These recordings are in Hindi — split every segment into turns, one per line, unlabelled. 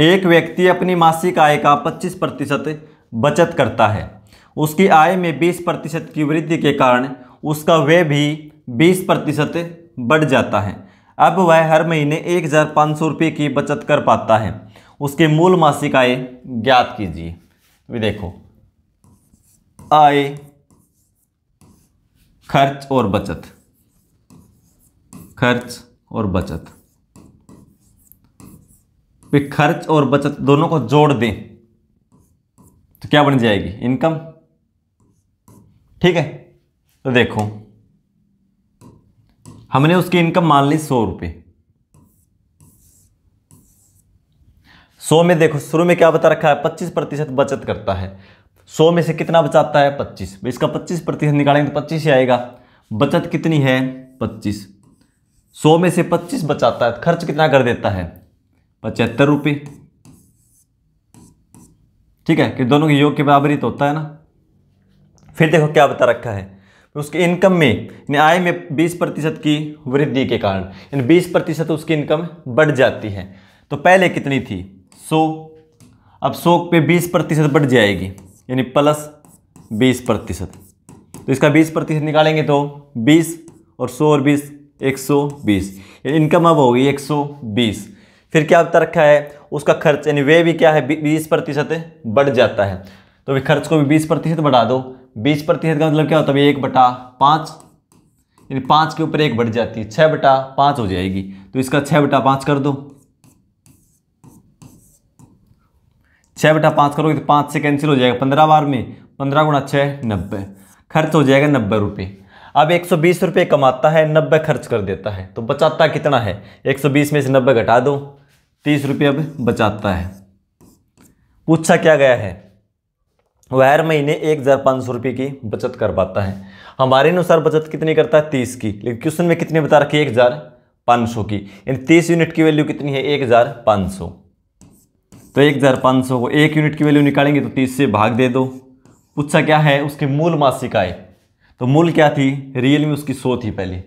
एक व्यक्ति अपनी मासिक आय का 25 प्रतिशत बचत करता है उसकी आय में 20 प्रतिशत की वृद्धि के कारण उसका व्यय भी 20 प्रतिशत बढ़ जाता है अब वह हर महीने एक हज़ार पाँच सौ रुपये की बचत कर पाता है उसके मूल मासिक आय ज्ञात कीजिए अभी देखो आय खर्च और बचत खर्च और बचत पे खर्च और बचत दोनों को जोड़ दें तो क्या बन जाएगी इनकम ठीक है तो देखो हमने उसकी इनकम मान ली सौ रुपये सौ में देखो शुरू में क्या बता रखा है पच्चीस प्रतिशत बचत करता है सौ में से कितना बचाता है पच्चीस तो इसका पच्चीस प्रतिशत निकालेंगे तो पच्चीस ही आएगा बचत कितनी है पच्चीस सौ में से पच्चीस बचाता है तो खर्च कितना कर देता है पचहत्तर रुपये ठीक है कि दोनों के योग के बराबर ही तो होता है ना फिर देखो क्या बता रखा है उसके इनकम में आय में 20 प्रतिशत की वृद्धि के कारण यानी 20 प्रतिशत उसकी इनकम बढ़ जाती है तो पहले कितनी थी 100 अब 100 पे 20 प्रतिशत बढ़ जाएगी यानी प्लस 20 प्रतिशत तो इसका 20 प्रतिशत निकालेंगे तो 20 और 100 और 20 120 इनकम अब होगी 120 फिर क्या होता रखा है उसका खर्च यानी वे भी क्या है बीस प्रतिशत बढ़ जाता है तो भी खर्च को भी बीस प्रतिशत बढ़ा दो बीस प्रतिशत का मतलब क्या होता है एक बटा पाँच यानी पाँच के ऊपर एक बढ़ जाती है छः बटा पाँच हो जाएगी तो इसका छः बटा पाँच कर दो छः बटा पाँच करोगे तो पाँच से कैंसिल हो जाएगा पंद्रह बार में पंद्रह गुणा छः नब्बे खर्च हो जाएगा नब्बे रुपये अब एक सौ बीस रुपये कमाता है नब्बे खर्च कर देता है तो बचाता कितना है एक सौ बीस में से नब्बे घटा दो तीस रुपये अब बचाता है पूछा क्या गया है वह हर महीने एक हज़ार पाँच सौ रुपये की बचत कर पाता है हमारे अनुसार बचत कितनी करता है तीस की लेकिन क्वेश्चन में कितनी बता रखी है एक हज़ार पाँच सौ की इन तीस यूनिट की वैल्यू कितनी है एक हज़ार पाँच सौ तो एक हज़ार पाँच सौ को एक यूनिट की वैल्यू निकालेंगे तो तीस से भाग दे दो पूछा क्या है उसकी मूल मासिक आय तो मूल क्या थी रियल में उसकी सौ थी पहले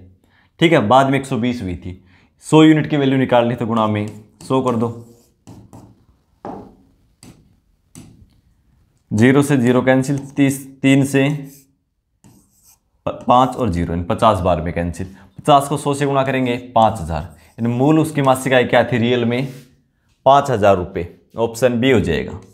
ठीक है बाद में एक सौ बीस हुई थी सो यूनिट की वैल्यू निकालनी तो गुणा में सो कर दो जीरो से जीरो कैंसिल तीस तीन से पाँच और जीरो इन पचास बार में कैंसिल पचास को सौ से गुणा करेंगे पाँच हज़ार इन मूल उसकी मासिक आय क्या थी रियल में पाँच हज़ार रुपये ऑप्शन बी हो जाएगा